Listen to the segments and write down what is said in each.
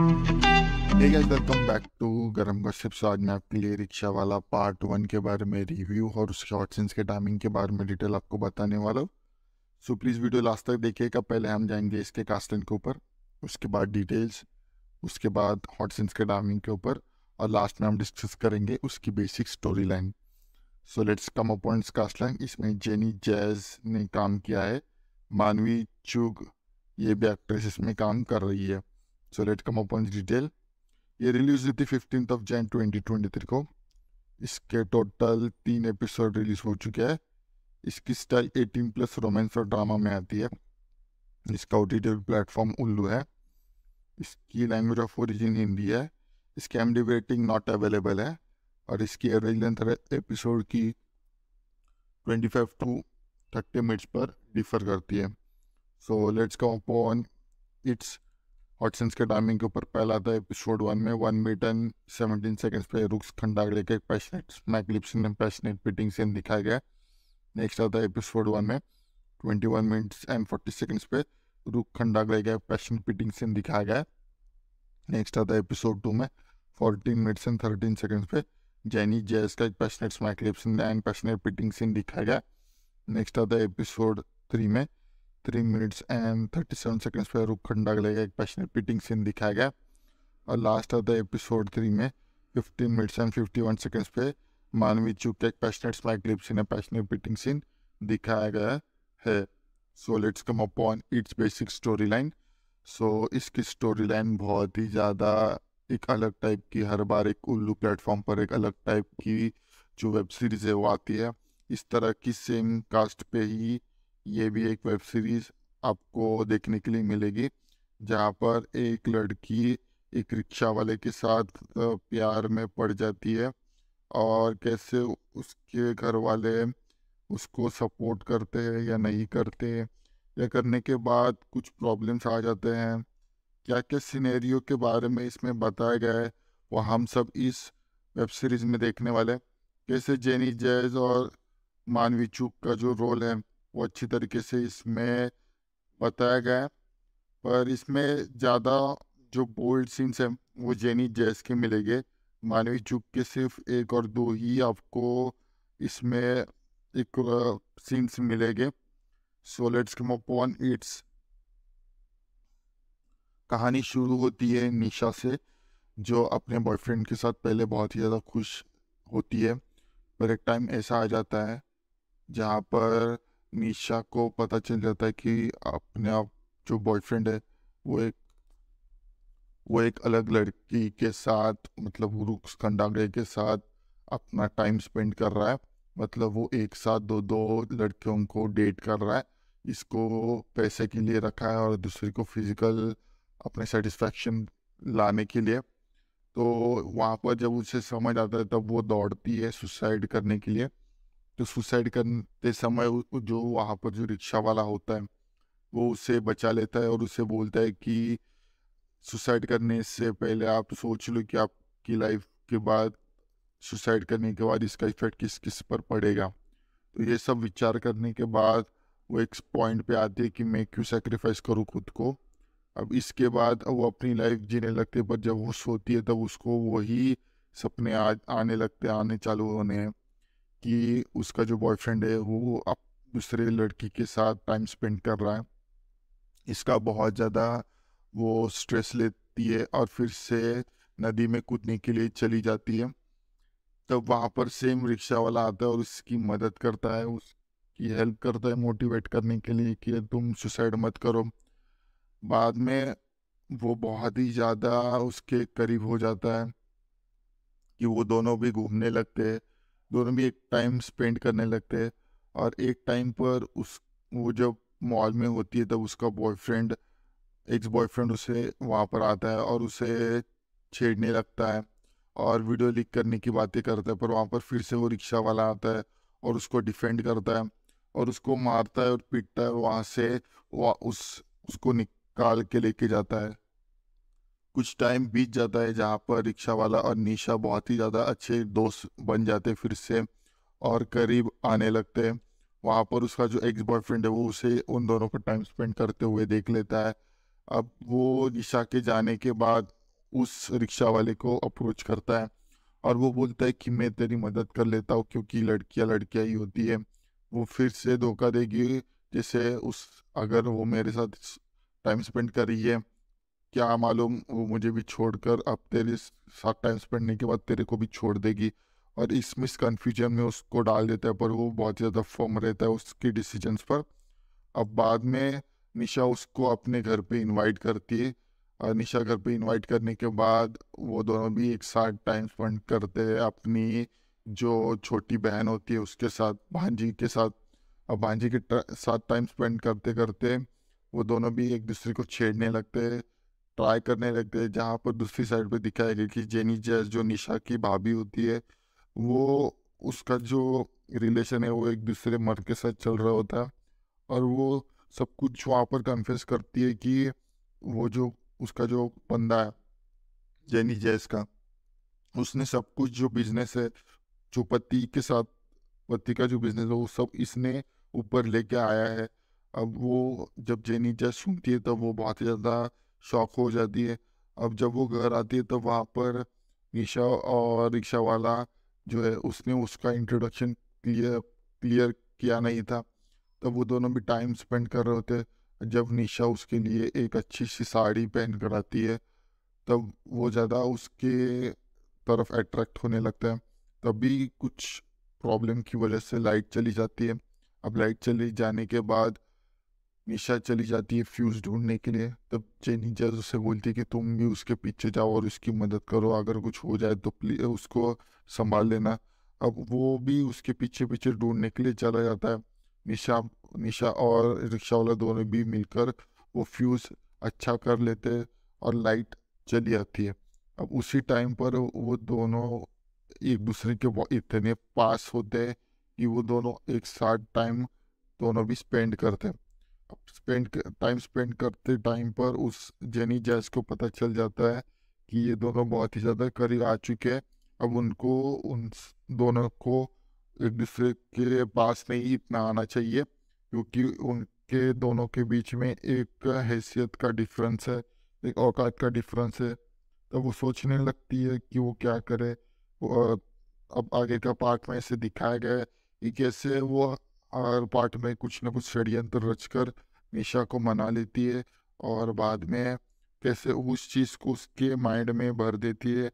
Welcome back to Garam gossip so आज मैं आपके लिए रिक्शा वाला पार्ट वन के बारे में रिव्यू और उसके हॉट के टाइमिंग के बारे में डिटेल आपको बताने वाला हूँ सो प्लीज़ वीडियो लास्ट तक देखिएगा पहले हम जाएंगे इसके कास्टिंग के ऊपर उसके बाद डिटेल्स उसके बाद हॉट सीन्स के टाइमिंग के ऊपर और लास्ट में हम डिस्कस करेंगे उसकी basic story line so let's come upon its cast line इसमें जेनी जैज ने काम किया है मानवी चुग ये भी एक्ट्रेस इसमें काम कर रही है so let's come upon detail ये रिलीज हुई थी फिफ्टीन ऑफ जैन थ्री को इसके टोटल तीन एपिसोड रिलीज हो चुके हैं इसकी स्टाइल एटीन प्लस रोमांस और ड्रामा में आती है इसका ओ प्लेटफॉर्म उल्लू है इसकी लैंग्वेज ऑफ ओरिजिन हिंदी है इसकी M D rating not available है और इसकी एवरेज लेंथ एपिसोड की twenty five to thirty minutes पर डिफर करती है so let's come upon its hot scenes के टाइमिंग के ऊपर पहला था एपिसोड वन में one minute and seventeen seconds पे रुक्स खंडागड़े के passionate smack and passionate petting scene दिखाया गया नेक्स्ट आता है एपिसोड वन में twenty one minutes and forty seconds पे रुक खंडागड़े का पैशन पिटिंग सीन दिखाया गया नेक्स्ट आता है एपिसोड टू में fourteen minutes and thirteen seconds पे जैनी जैस का एक passionate smack and passionate petting scene दिखाया गया नेक्स्ट आता है एपिसोड थ्री में three minutes and thirty seven seconds पर रुख खंडा लेगा एक पैशनेट पीटिंग सीन दिखाया गया और last of the episode three में fifteen minutes and fifty one seconds पे मानवी चूक के एक passionate smack lip scene passionate petting scene दिखाया गया है so let's come upon its basic story line so इसकी स्टोरी लाइन बहुत ही ज़्यादा एक अलग टाइप की हर बार एक उल्लू प्लेटफॉर्म पर एक अलग टाइप की जो वेब सीरीज है वो आती है इस तरह की सेम कास्ट पे ही ये भी एक वेब सीरीज आपको देखने के लिए मिलेगी जहाँ पर एक लड़की एक रिक्शा वाले के साथ प्यार में पड़ जाती है और कैसे उसके घर वाले उसको सपोर्ट करते हैं या नहीं करते या करने के बाद कुछ प्रॉब्लम्स आ जाते हैं क्या क्या सिनेरियो के बारे में इसमें बताया गया है वो हम सब इस वेब सीरीज़ में देखने वाले कैसे जेनी जैज और मानवी चूक का जो रोल है वो अच्छी तरीके से इसमें बताया गया है पर इसमें ज़्यादा जो बोल्ड सीन्स हैं वो जेनी जैस के मिलेंगे मानवी चुप के सिर्फ एक और दो ही आपको इसमें एक सीन्स मिलेंगे so let's come upon its कहानी शुरू होती है निशा से जो अपने बॉयफ्रेंड के साथ पहले बहुत ही ज़्यादा खुश होती है पर एक टाइम ऐसा आ जाता है जहाँ पर निशा को पता चल जाता है कि अपने आप जो बॉयफ्रेंड है वो एक वो एक अलग लड़की के साथ मतलब रुक्स खंडागे के साथ अपना टाइम स्पेंड कर रहा है मतलब वो एक साथ दो दो लड़कियों को डेट कर रहा है इसको पैसे के लिए रखा है और दूसरे को फिजिकल अपने सेटिस्फेक्शन लाने के लिए तो वहाँ पर जब उसे समझ आता है तब वो दौड़ती है सुसाइड करने के लिए तो सुसाइड करते समय हम्म। जो वहाँ पर जो रिक्शा वाला होता है वो उसे बचा लेता है और उसे बोलता है कि सुसाइड करने से पहले आप सोच लो कि आपकी लाइफ के बाद सुसाइड करने के बाद इसका इफेक्ट किस किस पर पड़ेगा तो ये सब विचार करने के बाद वो एक पॉइंट पे आती है कि मैं क्यों सेक्रीफाइस करूँ खुद को अब इसके बाद वो अपनी लाइफ जीने लगते पर जब वो सोती है तब उसको वही सपने आ आने लगते आने चालू होने हैं कि उसका जो बॉयफ्रेंड है वो अब दूसरे लड़की के साथ टाइम स्पेंड कर रहा है इसका बहुत ज़्यादा वो स्ट्रेस लेती है और फिर से नदी में कूदने के लिए चली जाती है तब वहाँ पर सेम रिक्शा वाला आता है और उसकी मदद करता है उसकी हेल्प करता है मोटिवेट करने के लिए कि तुम सुसाइड मत करो बाद में वो बहुत ही ज़्यादा उसके करीब हो जाता है कि वो दोनों भी घूमने लगते हैं दोनों भी एक टाइम स्पेंड करने लगते हैं और एक टाइम पर उस वो जब मॉल में होती है तब उसका बॉयफ्रेंड एक्स बॉयफ्रेंड उसे वहाँ पर आता है और उसे छेड़ने लगता है और वीडियो लीक करने की बातें करता है पर वहाँ पर फिर से वो रिक्शा वाला आता है और उसको डिफेंड करता है और उसको मारता है और पीटता है वहाँ से वह उस उसको निकाल के लेके जाता है कुछ टाइम बीत जाता है जहाँ पर रिक्शा वाला और निशा बहुत ही ज़्यादा अच्छे दोस्त बन जाते फिर से और करीब आने लगते हैं वहाँ पर उसका जो एक्स बॉयफ्रेंड है वो उसे उन दोनों का टाइम स्पेंड करते हुए देख लेता है अब वो निशा के जाने के बाद उस रिक्शा वाले को अप्रोच करता है और वो बोलता है कि मैं तेरी मदद कर लेता हूँ क्योंकि लड़कियाँ लड़कियाँ ही होती है वो फिर से धोखा देगी जैसे उस अगर वो मेरे साथ टाइम स्पेंड कर रही है क्या मालूम वो मुझे भी छोड़कर अब तेरे साथ टाइम स्पेंड के बाद तेरे को भी छोड़ देगी और इस मिस कन्फ्यूजन में उसको डाल देता है पर वो बहुत ज़्यादा फर्म रहता है उसके डिसीजंस पर अब बाद में निशा उसको अपने घर पे इनवाइट करती है और निशा घर पे इनवाइट करने के बाद वो दोनों भी एक साथ टाइम स्पेंड करते हैं अपनी जो छोटी बहन होती है उसके साथ भांजी के साथ और भांजी के साथ टाइम स्पेंड करते करते वो दोनों भी एक दूसरे को छेड़ने लगते हैं ट्राई करने लगते हैं जहाँ पर दूसरी साइड पे दिखाया गया कि जेनी जैस जो निशा की भाभी होती है वो उसका जो रिलेशन है वो एक दूसरे मर्द के साथ चल रहा होता है और वो सब कुछ वहाँ पर कन्फेस करती है कि वो जो उसका जो बंदा है जेनी जैस का उसने सब कुछ जो बिजनेस है जो पति के साथ पति का जो बिजनेस है वो सब इसने ऊपर लेके आया है अब वो जब जेनी जैस सुनती है तब वो बहुत ज़्यादा शौक हो जाती है अब जब वो घर आती है तो वहाँ पर निशा और रिक्शा वाला जो है उसने उसका इंट्रोडक्शन क्लियर क्लियर किया नहीं था तब वो दोनों भी टाइम स्पेंड कर रहे होते जब निशा उसके लिए एक अच्छी सी साड़ी पहन कर आती है तब वो ज़्यादा उसके तरफ अट्रैक्ट होने लगता है तभी कुछ प्रॉब्लम की वजह से लाइट चली जाती है अब लाइट चली जाने के बाद निशा चली जाती है फ्यूज ढूंढने के लिए तब चेनी जज उसे बोलती है कि तुम भी उसके पीछे जाओ और उसकी मदद करो अगर कुछ हो जाए तो प्लीज उसको संभाल लेना अब वो भी उसके पीछे पीछे ढूंढने के लिए चला जाता है निशा निशा और रिक्शा वाला दोनों भी मिलकर वो फ्यूज़ अच्छा कर लेते हैं और लाइट चली आती है अब उसी टाइम पर वो दोनों एक दूसरे के इतने पास होते हैं कि वो दोनों एक साथ टाइम दोनों भी स्पेंड करते हैं स्पेंड टाइम स्पेंड करते टाइम पर उस जेनी जैस को पता चल जाता है कि ये दोनों बहुत ही ज़्यादा करीब आ चुके हैं अब उनको उन दोनों को एक दूसरे के पास नहीं इतना आना चाहिए क्योंकि उनके दोनों के बीच में एक हैसियत का डिफरेंस है एक औकात का डिफरेंस है तब वो सोचने लगती है कि वो क्या करे और अब आगे का पार्ट में ऐसे दिखाया गया है कि कैसे वो और पार्ट में कुछ ना कुछ षड्यंत्र रचकर निशा को मना लेती है और बाद में कैसे उस चीज़ को उसके माइंड में भर देती है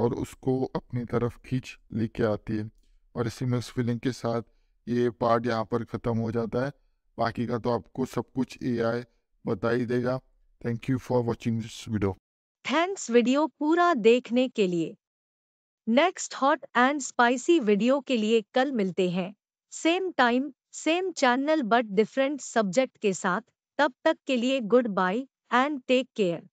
और उसको अपनी तरफ खींच लेके आती है और इसी में उस फीलिंग के साथ ये पार्ट यहाँ पर ख़त्म हो जाता है बाकी का तो आपको सब कुछ ए आई बता ही देगा thank you for watching this video thanks video पूरा देखने के लिए next hot and spicy video के लिए कल मिलते हैं same time same channel but different subject के साथ तब तक के लिए goodbye and take care